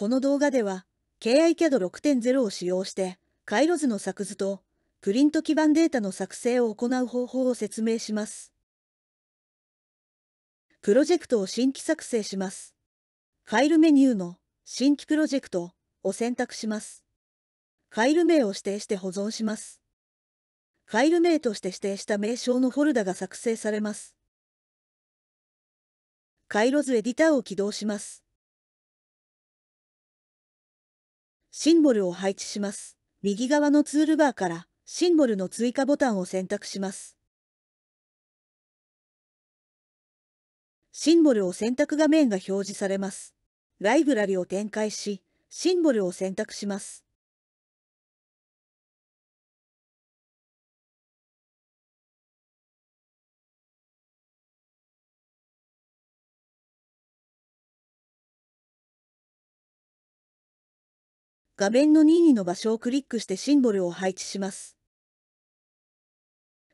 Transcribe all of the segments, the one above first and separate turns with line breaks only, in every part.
この動画では KiCAD6.0 を使用して回路図の作図とプリント基板データの作成を行う方法を説明します。プロジェクトを新規作成します。ファイルメニューの新規プロジェクトを選択します。ファイル名を指定して保存します。ファイル名として指定した名称のフォルダが作成されます。回路図エディターを起動します。シンボルを配置します。右側のツールバーから、シンボルの追加ボタンを選択します。シンボルを選択画面が表示されます。ライブラリを展開し、シンボルを選択します。画面の任意の場所をクリックしてシンボルを配置します。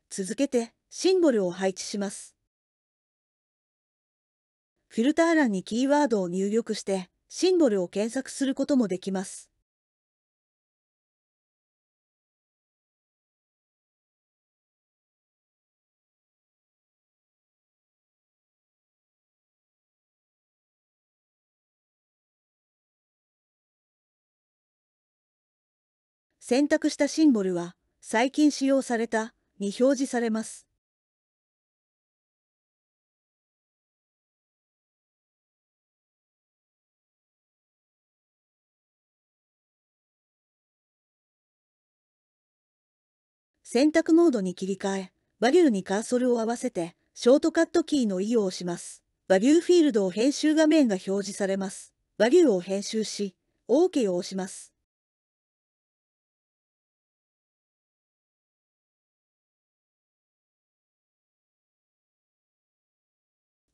続けて、シンボルを配置します。フィルター欄にキーワードを入力して、シンボルを検
索することもできます。選択したシンボルは最近使用されたに表示されます。
選択モードに切り替え、バリューにカーソルを合わせて、ショートカットキーの E を押します。バリューフィールドを編集画面が表示されます。バリューを編集し、OK を押します。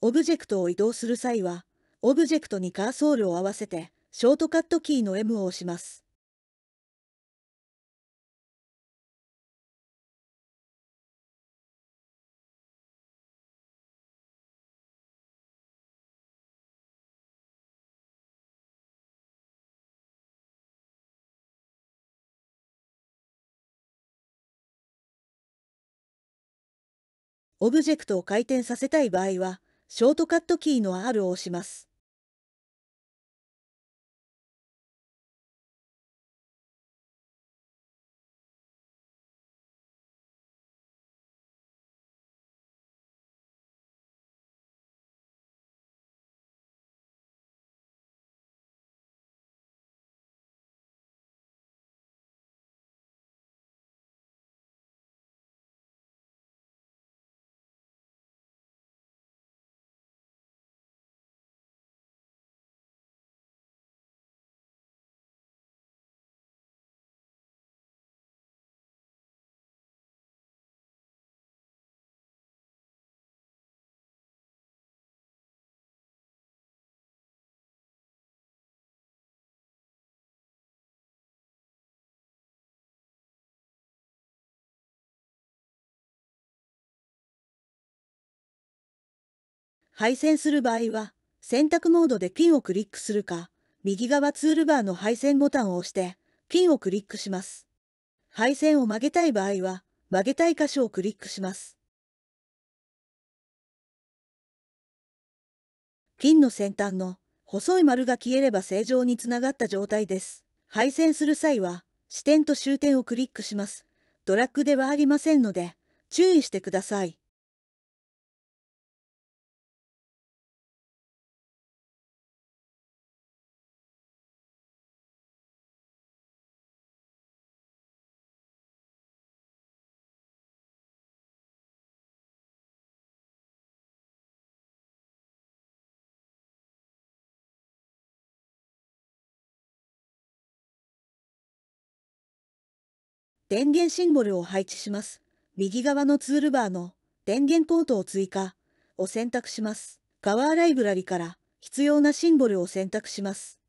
オブジェクトを移動する際は、オブジェクトにカーソールを合わせて、ショートカットキーの M を押します。
オブジェクトを回転させたい場合は、ショートカットキーの R を押します。
配線する場合は、選択モードでピンをクリックするか、右側ツールバーの配線ボタンを押して、ピンをクリックします。配線を曲げたい場合は、曲げたい箇所をクリックします。ピンの先端の細い丸が消えれば正常につながった状態です。配線する際は、支点と終点をクリックします。ドラッグではありませんので、注意してください。電源シンボルを配置します。右側のツールバーの電源コートを追加を選択します。カワーライブラリから必要なシンボルを選択します。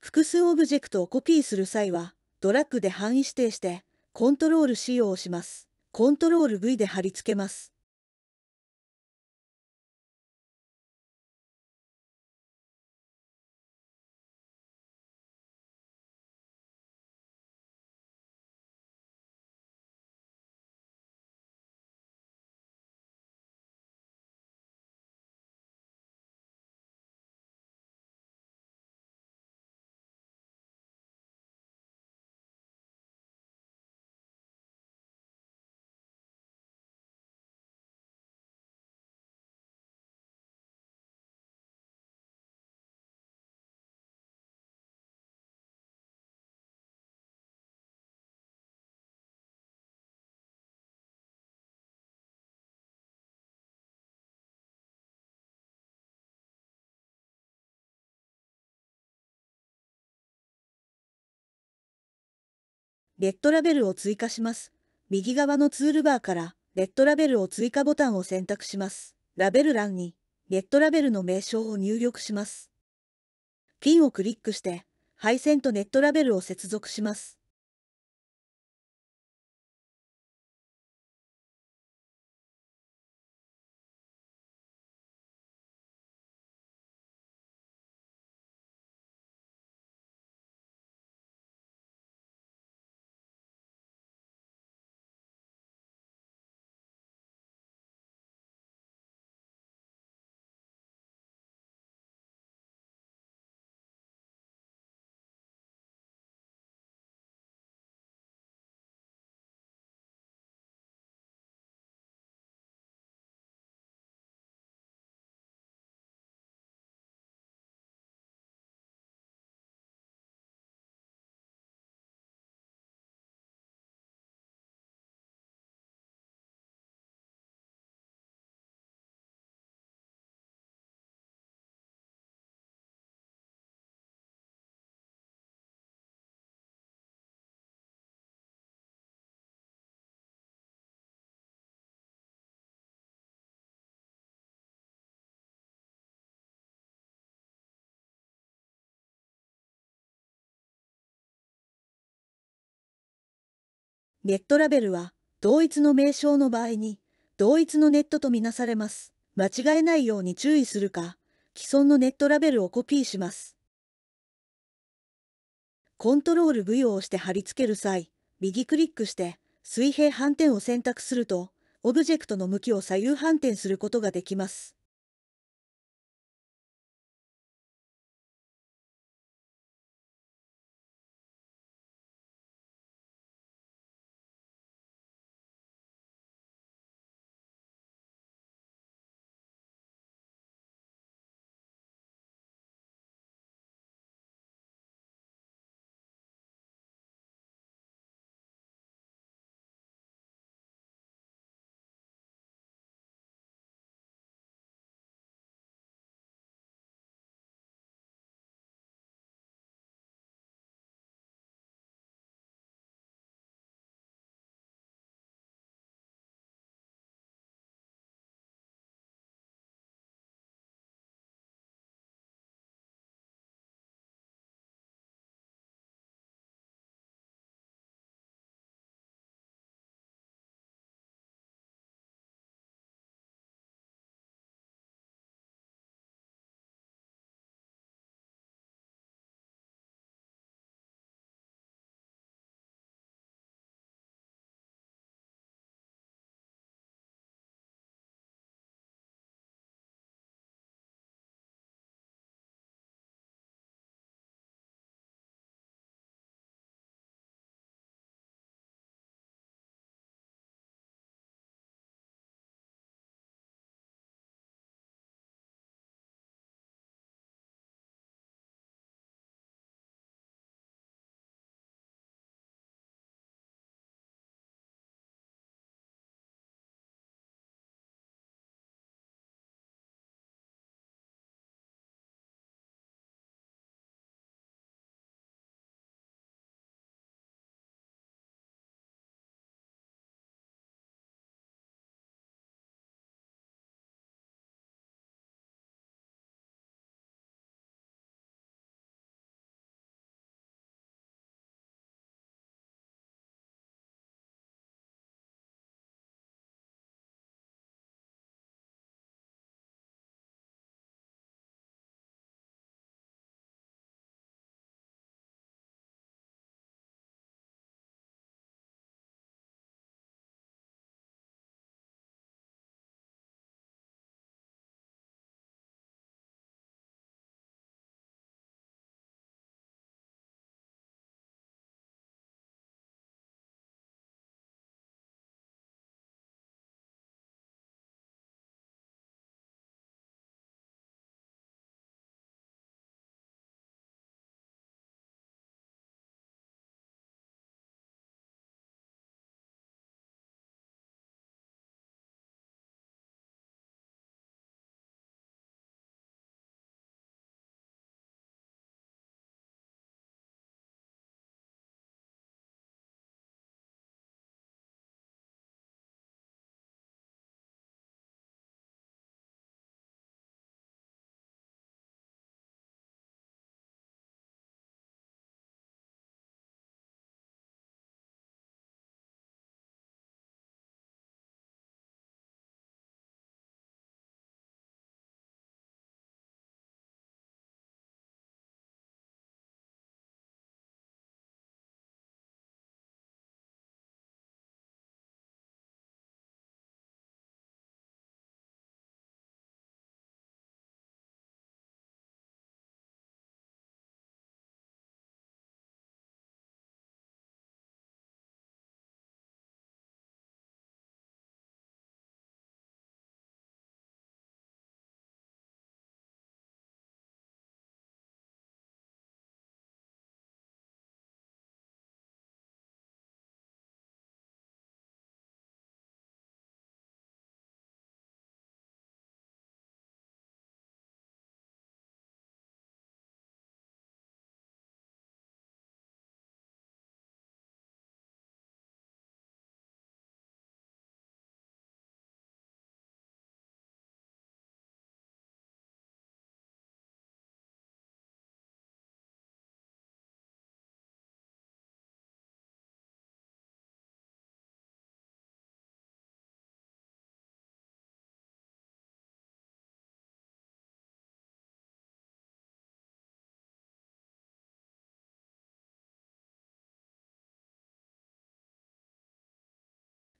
複数オブジェクトをコピーする際は、ドラッグで範囲指定して、コントロール C を押します。コントロール V で貼り付けます。レッドラベルを追加します。右側のツールバーから、レッドラベルを追加ボタンを選択します。ラベル欄に、レッドラベルの名称を入力します。ピンをクリックして、配線とネットラベルを接続します。ネットラベルは、同一の名称の場合に、同一のネットとみなされます。間違えないように注意するか、既存のネットラベルをコピーします。コントロール V を押して貼り付ける際、右クリックして、水平反転を選択すると、オブジェクトの向きを左右反転することができます。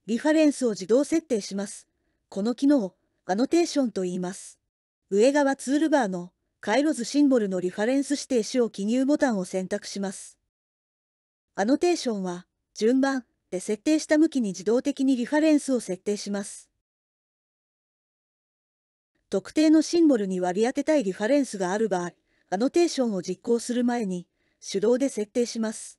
リファレンスを自動設定します。この機能をアノテーションと言います。上側ツールバーの回路図シンボルのリファレンス指定子を記入ボタンを選択します。アノテーションは順番で設定した向きに自動的にリファレンスを設定します。特定のシンボルに割り当てたいリファレンスがある場合、アノテーションを実行する前に手動で設定します。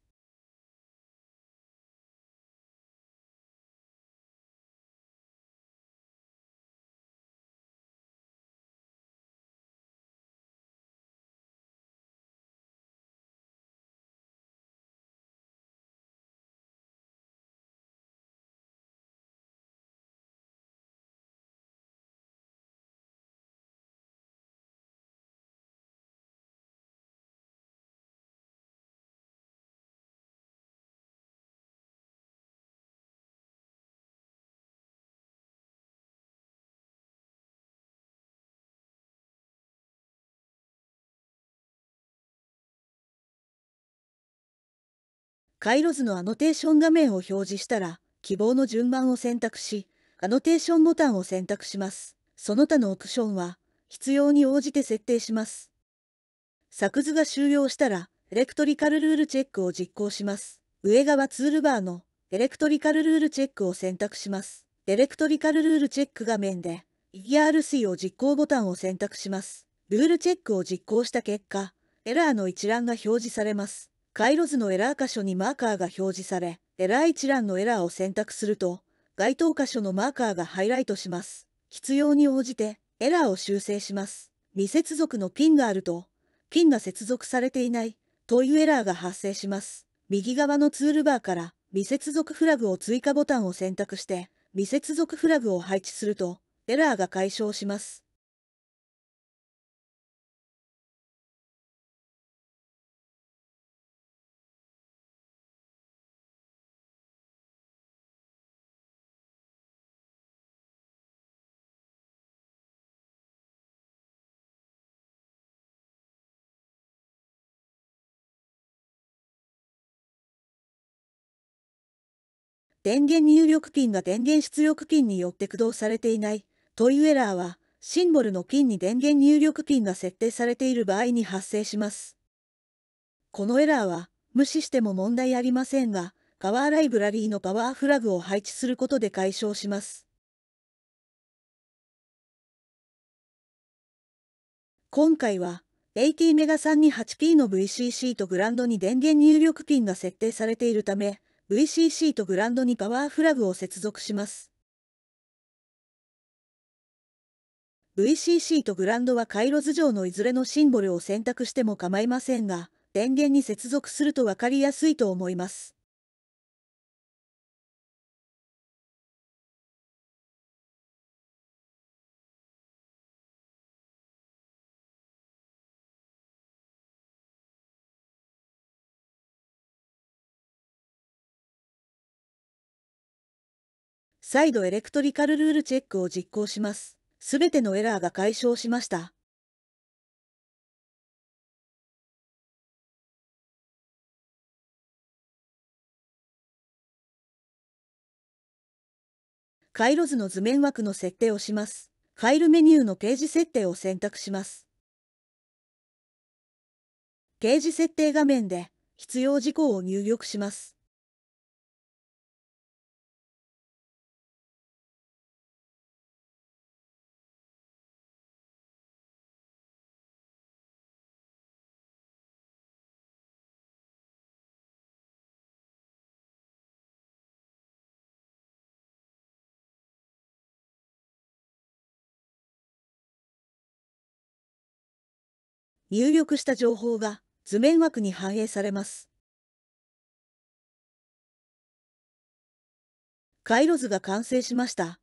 回路図のアノテーション画面を表示したら、希望の順番を選択し、アノテーションボタンを選択します。その他のオプションは、必要に応じて設定します。作図が終了したら、エレクトリカルルールチェックを実行します。上側ツールバーの、エレクトリカルルールチェックを選択します。エレクトリカルルールチェック画面で、ERC を実行ボタンを選択します。ルールチェックを実行した結果、エラーの一覧が表示されます。回路図のエラー箇所にマーカーが表示され、エラー一覧のエラーを選択すると、該当箇所のマーカーがハイライトします。必要に応じて、エラーを修正します。未接続のピンがあると、ピンが接続されていない、というエラーが発生します。右側のツールバーから、未接続フラグを追加ボタンを選択して、未接続フラグを配置すると、エラーが解消します。電源入力ピンが電源出力ピンによって駆動されていないというエラーは、シンボルのピンに電源入力ピンが設定されている場合に発生します。このエラーは、無視しても問題ありませんが、パワーライブラリーのパワーフラグを配置することで解消します。今回は、AT メガ3に 8P の VCC とグランドに電源入力ピンが設定されているため、VCC とグランドにパワーフラグを接続します。VCC とグランドは回路図上のいずれのシンボルを選択しても構いませんが、電源に接続すると分かりやすいと思います。
再度エレクトリカルルールチェックを実行します。すべてのエラーが解消しました。回路図の図面枠の設定をしま
す。ファイルメニューのページ設定を選択します。ページ設定画面で必要事項を入力します。
入力した情報が図面枠に反映されます。回路図が完成しました。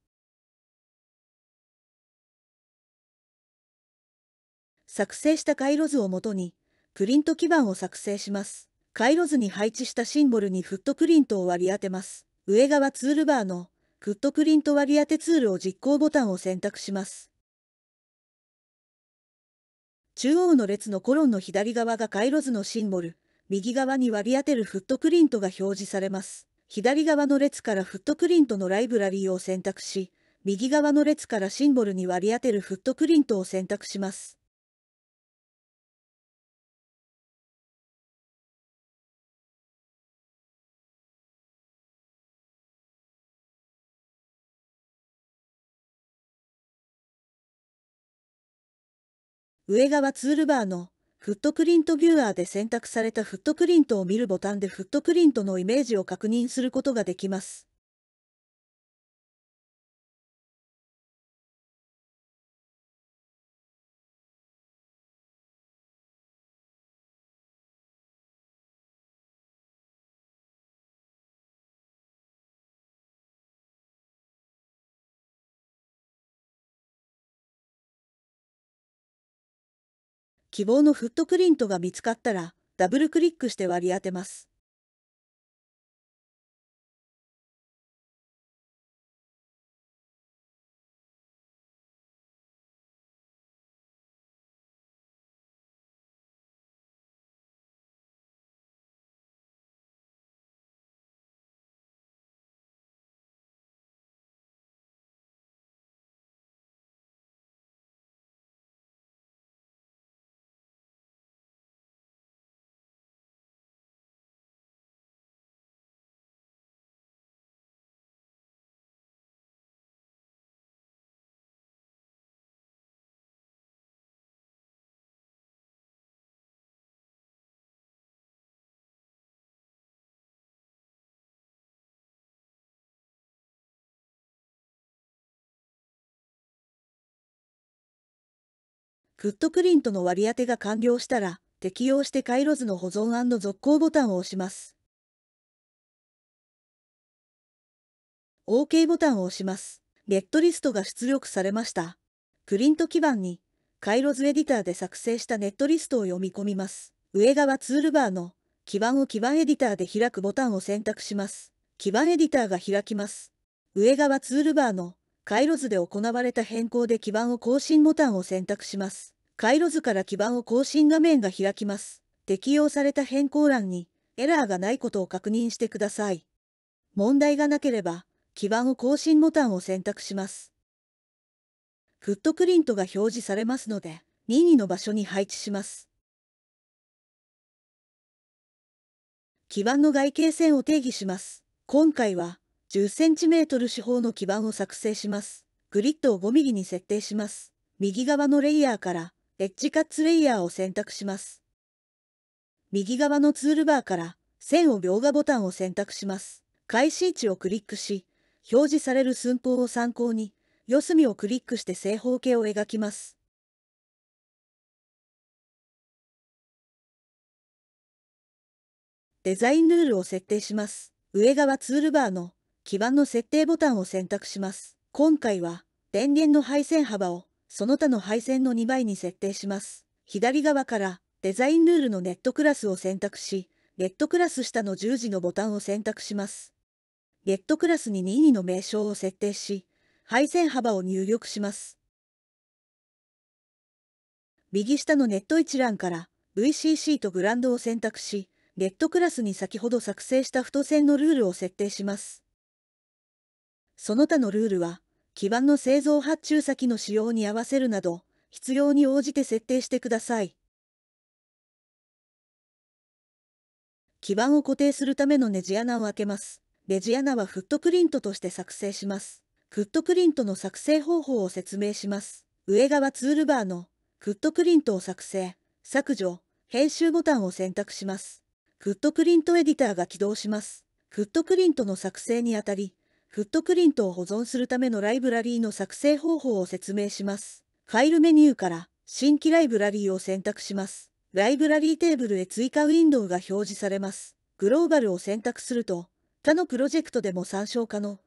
作成した回路図をもとに、プリント基板を作成します。回路図に配置したシンボルにフットプリントを割り当てます。上側ツールバーのフットプリント割り当てツールを実行ボタンを選択します。中央の列のコロンの左側が回路図のシンボル、右側に割り当てるフットプリントが表示されます。左側の列からフットプリントのライブラリーを選択し、右側の列からシンボルに割り当てるフットプリントを選択します。上側ツールバーのフットプリントビューアーで選択されたフットプリントを見るボタンでフットプリントのイメージを確認することができます。
希望のフットプリントが見つかったら、ダブルクリックして割り当てます。
フットプリントの割り当てが完了したら、適用して回路図の保存続行ボタンを押します。OK ボタンを押します。レットリストが出力されました。プリント基板に、回路図エディターで作成したネットリストを読み込みます。上側ツールバーの、基板を基板エディターで開くボタンを選択します。基板エディターが開きます。上側ツールバーの、回路図で行われた変更で基板を更新ボタンを選択します。回路図から基盤を更新画面が開きます。適用された変更欄にエラーがないことを確認してください。問題がなければ、基盤を更新ボタンを選択します。フットプリントが表示されますので、任意の場所に配置します。基盤の外形線を定義します。今回は1 0トル四方の基盤を作成します。グリッドを5ミリに設定します。右側のレイヤーからエッジカッツレイヤーを選択します。右側のツールバーから線を描画ボタンを選択します。開始位置をクリックし、表示される寸法を参考に、四隅をクリックして正方形を描きます。デザインルールを設定します。上側ツールバーの基板の設定ボタンを選択します。今回は電源の配線幅をその他の配線の2倍に設定します。左側からデザインルールのネットクラスを選択し、ネットクラス下の十字のボタンを選択します。ネットクラスに任意の名称を設定し、配線幅を入力します。右下のネット一覧から VCC とグランドを選択し、ネットクラスに先ほど作成した太線のルールを設定します。その他のルールは基板の製造発注先の仕様に合わせるなど、必要に応じて設定してください。基板を固定するためのネジ穴を開けます。ネジ穴はフットプリントとして作成します。フットプリントの作成方法を説明します。上側ツールバーのフットプリントを作成、削除、編集ボタンを選択します。フットプリントエディターが起動します。フットプリントの作成にあたり、フットプリントを保存するためのライブラリーの作成方法を説明します。ファイルメニューから新規ライブラリーを選択します。ライブラリーテーブルへ追加ウィンドウが表示されます。グローバルを選択すると、他のプロジェクトでも参照可能。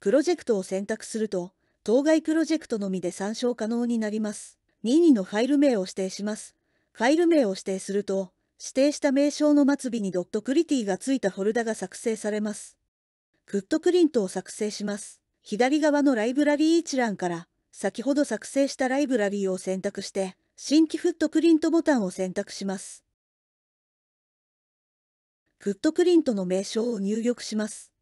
プロジェクトを選択すると、当該プロジェクトのみで参照可能になります。任意のファイル名を指定します。ファイル名を指定すると、指定した名称の末尾にドットクリティがついたフォルダが作成されます。フットプリントを作成します。左側のライブラリー一覧から、先ほど作成したライブラリーを選択して、新規フットプリントボタンを選択します。フットプリントの名称を入力します。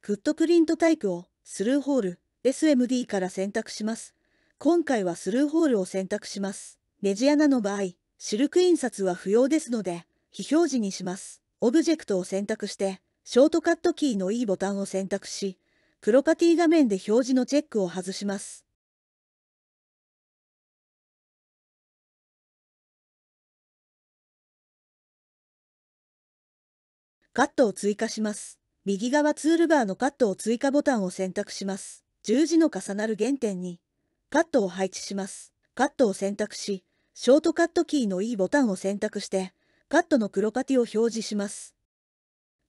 フットプリントタイプをスルーホール SMD から選択します。今回はスルーホールを選択します。ネジ穴の場合、シルク印刷は不要ですので、非表示にします。オブジェクトを選択して、ショートカットキーの E ボタンを選択し、プロパティ画面で表示のチェックを外します。カットを追加します。右側ツールバーのカットを追加ボタンを選択します。十字の重なる原点に、カットを配置します。カットを選択し、ショートカットキーの E ボタンを選択して、カットの黒パティを表示します。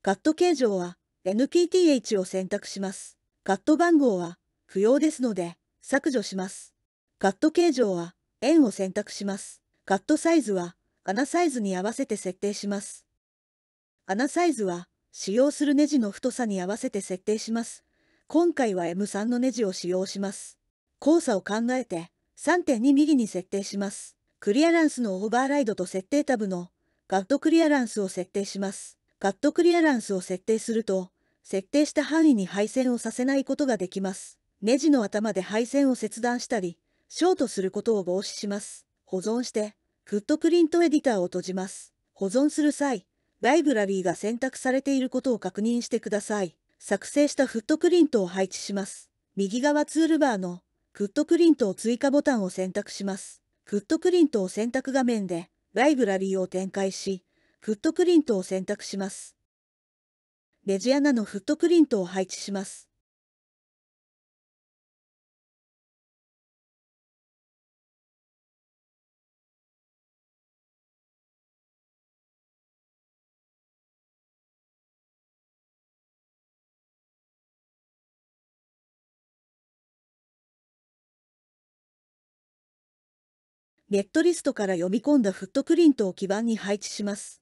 カット形状は NPTH を選択します。カット番号は不要ですので削除します。カット形状は円を選択します。カットサイズは穴サイズに合わせて設定します。穴サイズは使用するネジの太さに合わせて設定します。今回は M3 のネジを使用します。交差を考えて 3.2mm に設定します。クリアランスのオーバーライドと設定タブのカットクリアランスを設定します。カットクリアランスを設定すると、設定した範囲に配線をさせないことができます。ネジの頭で配線を切断したり、ショートすることを防止します。保存して、フットプリントエディターを閉じます。保存する際、ライブラリーが選択されていることを確認してください。作成したフットプリントを配置します。右側ツールバーのフットプリントを追加ボタンを選択します。フットプリントを選択画面でライブラリーを展開し、フットプリントを選択します。ベジ穴のフットプリントを配置します。
ネットリストから読み込んだフットプリントを基板に配置します。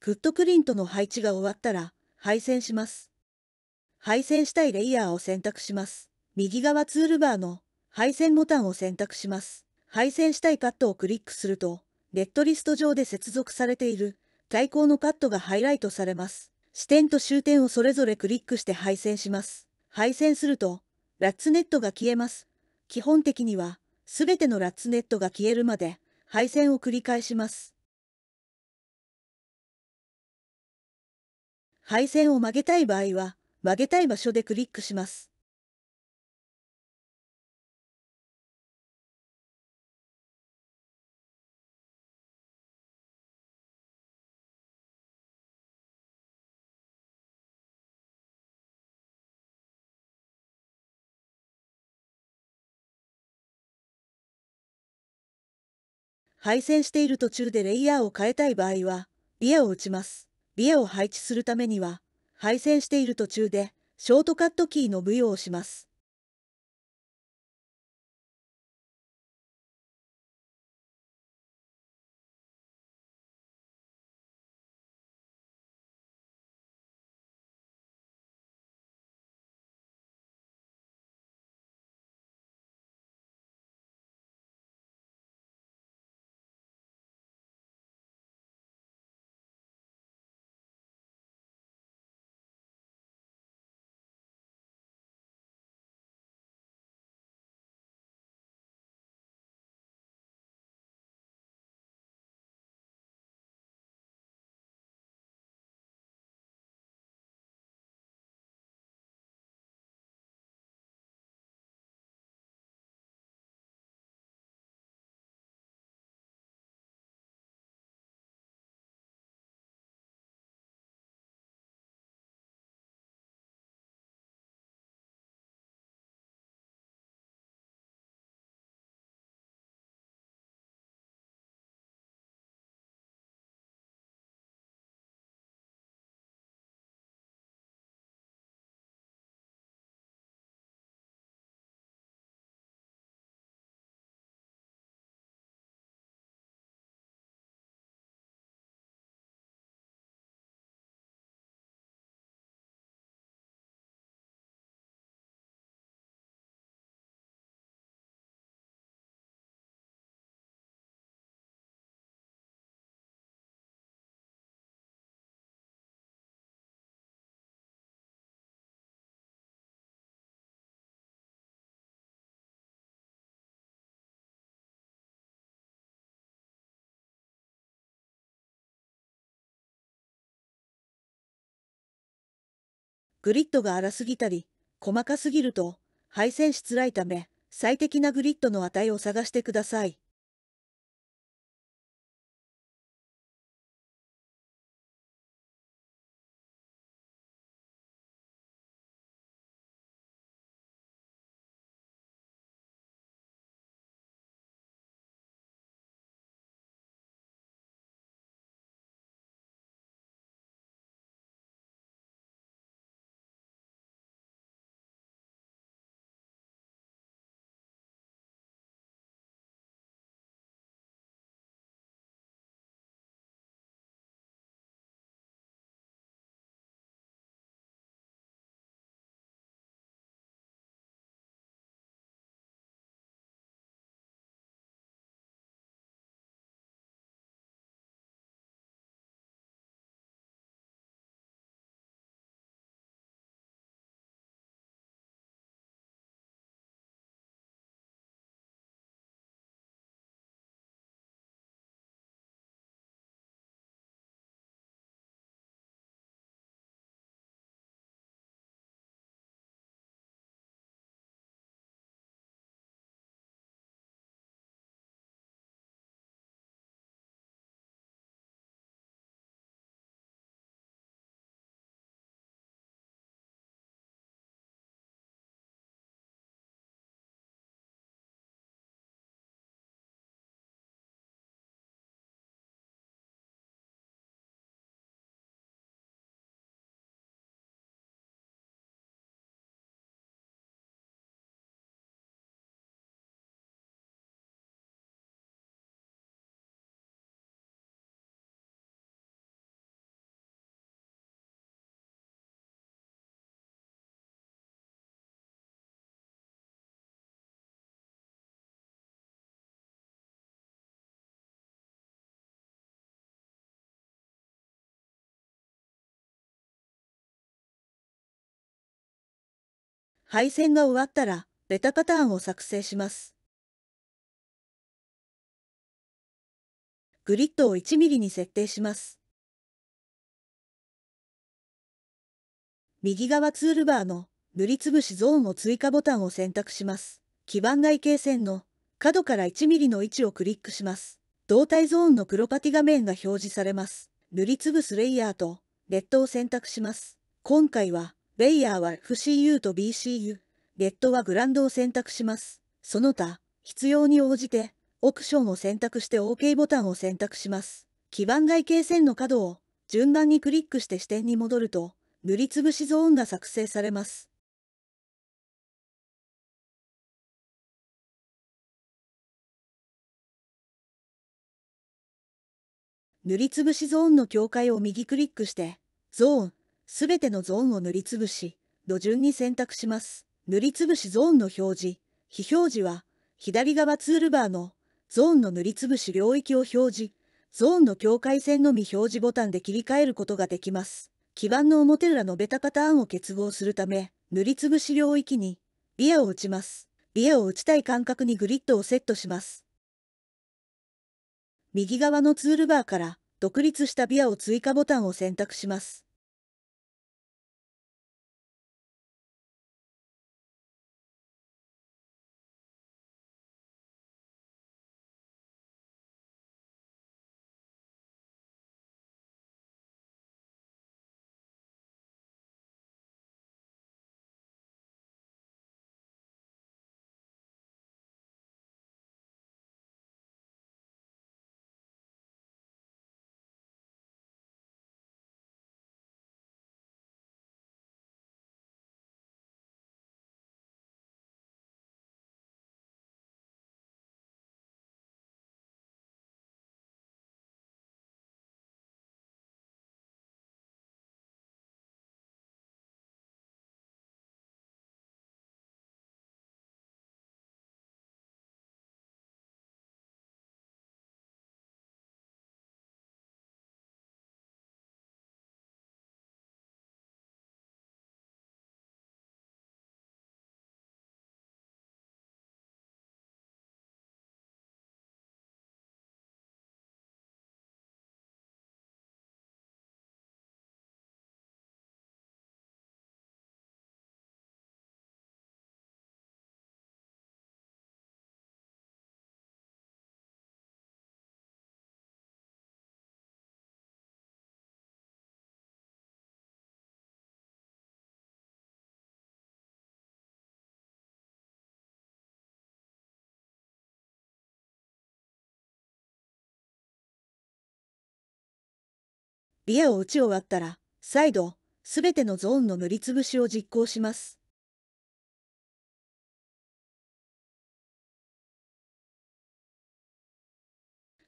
フットプリントの配置が終わったら、配線します。配線したいレイヤーを選択します。右側ツールバーの配線ボタンを選択します。配線したいカットをクリックすると、レッドリスト上で接続されている対抗のカットがハイライトされます。視点と終点をそれぞれクリックして配線します。配線すると、ラッツネットが消えます。基本的には、すべてのラッツネットが消えるまで、配線を繰り返します。配線を曲げたい場合は、曲げたい場所でクリックします。配線している途中でレイヤーを変えたい場合は、イヤを打ちます。ビエを配置するためには、配線している途中で、ショートカットキーの舞踊をします。グリッドが荒すぎたり、細かすぎると、配線しつらいため、最適なグリッドの値を探してください。配線が終わったら、ベタパターンを作成します。グリッドを1ミリに設定します。右側ツールバーの塗りつぶしゾーンを追加ボタンを選択します。基板外形線の角から1ミリの位置をクリックします。胴体ゾーンの黒パティ画面が表示されます。塗りつぶすレイヤーとレッドを選択します。今回はベイヤーは FCU と BCU、ゲットはグランドを選択します。その他、必要に応じて、オプションを選択して OK ボタンを選択します。基盤外形線の角を順番にクリックして視点に戻ると、塗りつぶしゾーンが作成されます。塗りつぶしゾーンの境界を右クリックして、ゾーン、すべてのゾーンを塗りつぶし、土順に選択します。塗りつぶしゾーンの表示、非表示は、左側ツールバーの、ゾーンの塗りつぶし領域を表示、ゾーンの境界線のみ表示ボタンで切り替えることができます。基板の表裏のベタパターンを結合するため、塗りつぶし領域に、ビアを打ちます。ビアを打ちたい間隔にグリッドをセットします。右側のツールバーから、独立したビアを追加ボタ
ンを選択します。ビエを打ち終わったら、再度、すべてのゾーンの塗りつぶしを実行します。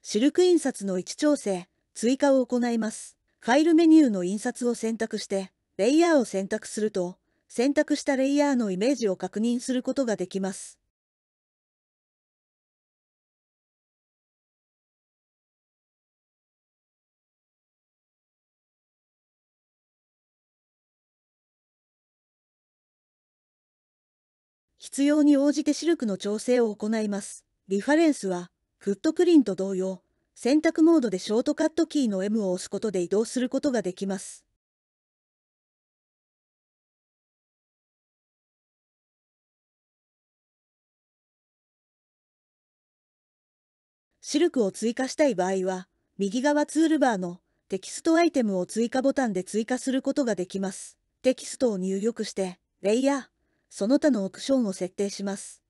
シルク印刷の位置調整、追加を行います。ファイルメニューの印刷を選択して、レイヤーを選択すると、選択したレイヤーのイメージを確認することができます。必要に応じてシルクの調整を行います。リファレンスは、フットクリンと同様、選択モードでショートカットキーの M を押すことで移動することができます。シルクを追加したい場合は、右側ツールバーのテキストアイテムを追加ボタンで追加することができます。テキストを入力して、レイヤー、その他のオプションを設定します。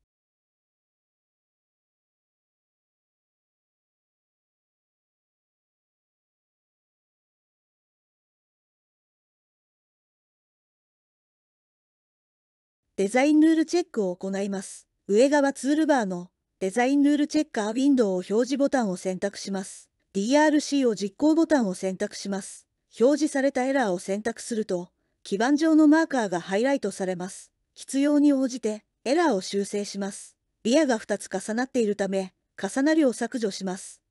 デザインルールチェックを行います。上側ツールバーのデザインルールチェッカーウィンドウを表示ボタンを選択します。DRC を実行ボタンを選択します。表示されたエラーを選択すると、基板上のマーカーがハイライトされます。必要に応じてエラーを修正します。リアが2つ重なっているため、重なりを削除します。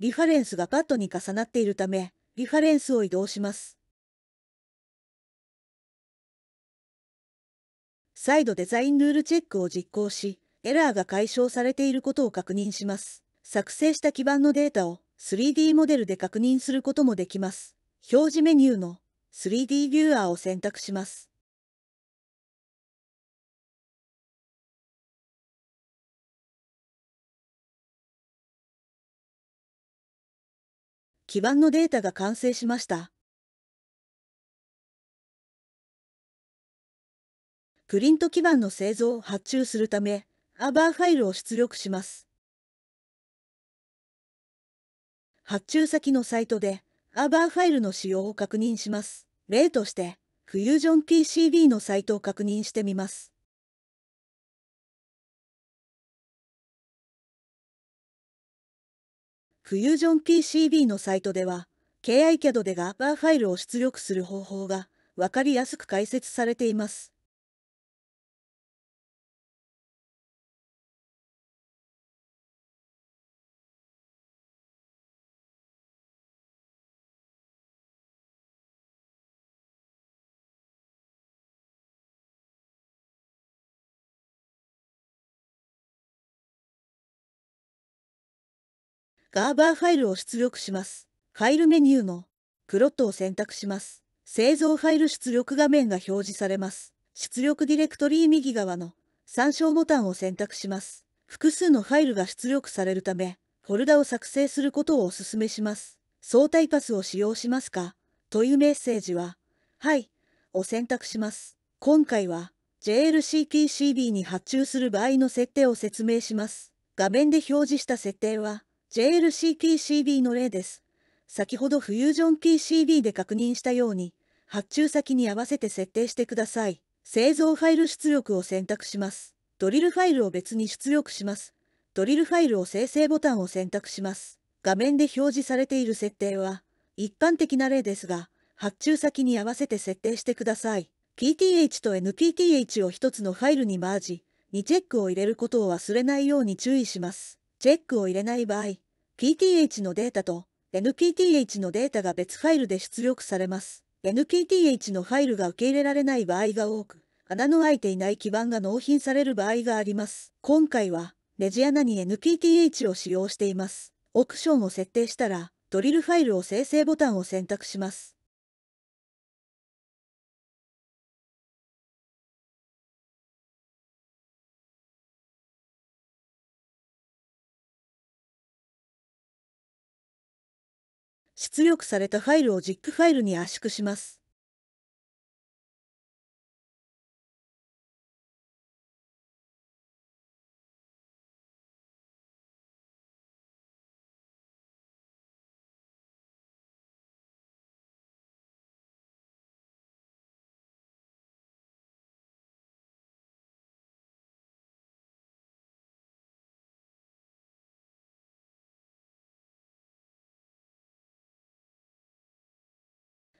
リファレンスがパッドに重なっているため、リファレンスを移動します。再度デザインルールチェックを実行し、エラーが解消されていることを確認します。作成した基盤のデータを 3D モデルで確認することもできます。表示メニューの 3D ビューアーを選択します。
基盤のデータが完成しました。プリント基板の製造を発注するた
め、アバーファイルを出力します。発注先のサイトで、アーバーファイルの使用を確認します。例として、Fusion PCB のサイトを確認してみます。Fusion PCB のサイトでは、KiCAD でがアーバーファイルを出力する方法がわかりやすく解説されています。ガーバーファイルを出力します。ファイルメニューのプロットを選択します。製造ファイル出力画面が表示されます。出力ディレクトリー右側の参照ボタンを選択します。複数のファイルが出力されるため、フォルダを作成することをお勧めします。相対パスを使用しますかというメッセージは、はい、を選択します。今回は、JLCPCB に発注する場合の設定を説明します。画面で表示した設定は、JLCPCB の例です。先ほどフュージョン PCB で確認したように、発注先に合わせて設定してください。製造ファイル出力を選択します。ドリルファイルを別に出力します。ドリルファイルを生成ボタンを選択します。画面で表示されている設定は、一般的な例ですが、発注先に合わせて設定してください。PTH と NPTH を一つのファイルにマージ、にチェックを入れることを忘れないように注意します。チェックを入れない場合、PTH のデータと NPTH のデータが別ファイルで出力されます。NPTH のファイルが受け入れられない場合が多く、穴の開いていない基板が納品される場合があります。今回は、ネジ穴に NPTH を使用しています。オプションを設定したら、ドリルファイルを生成ボタンを選択します。
出力されたファイルを ZIP ファイルに圧縮します。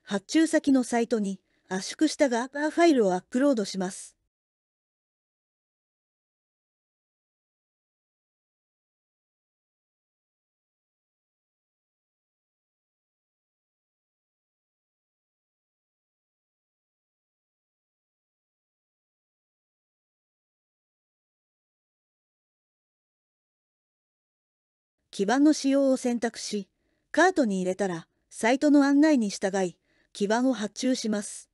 発注先のサイトに圧縮したガーパーファイルをアップロードします。
基盤の使用を選択し、カートに入れたら、サイトの案内に従い、基盤を発注します。